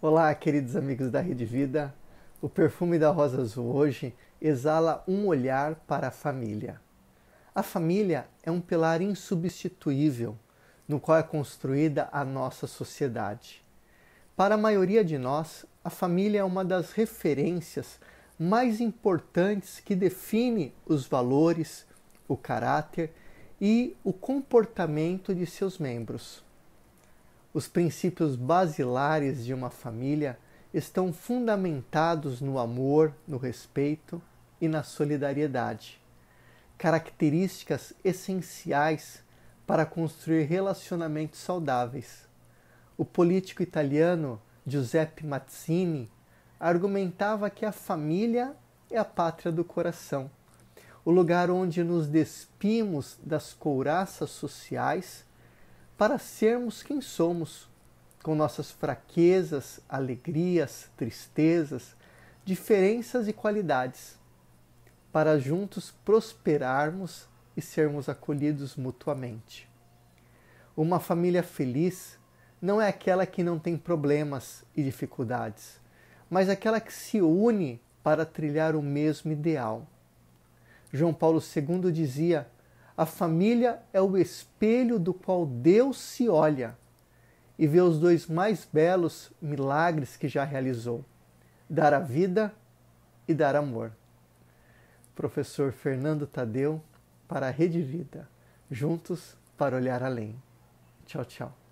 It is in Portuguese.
Olá, queridos amigos da Rede Vida. O perfume da rosa azul hoje exala um olhar para a família. A família é um pilar insubstituível no qual é construída a nossa sociedade. Para a maioria de nós, a família é uma das referências mais importantes que define os valores, o caráter e o comportamento de seus membros. Os princípios basilares de uma família estão fundamentados no amor, no respeito e na solidariedade, características essenciais para construir relacionamentos saudáveis. O político italiano Giuseppe Mazzini argumentava que a família é a pátria do coração, o lugar onde nos despimos das couraças sociais para sermos quem somos, com nossas fraquezas, alegrias, tristezas, diferenças e qualidades, para juntos prosperarmos e sermos acolhidos mutuamente. Uma família feliz não é aquela que não tem problemas e dificuldades, mas aquela que se une para trilhar o mesmo ideal. João Paulo II dizia a família é o espelho do qual Deus se olha e vê os dois mais belos milagres que já realizou: dar a vida e dar amor. Professor Fernando Tadeu, para a Rede Vida. Juntos para olhar além. Tchau, tchau.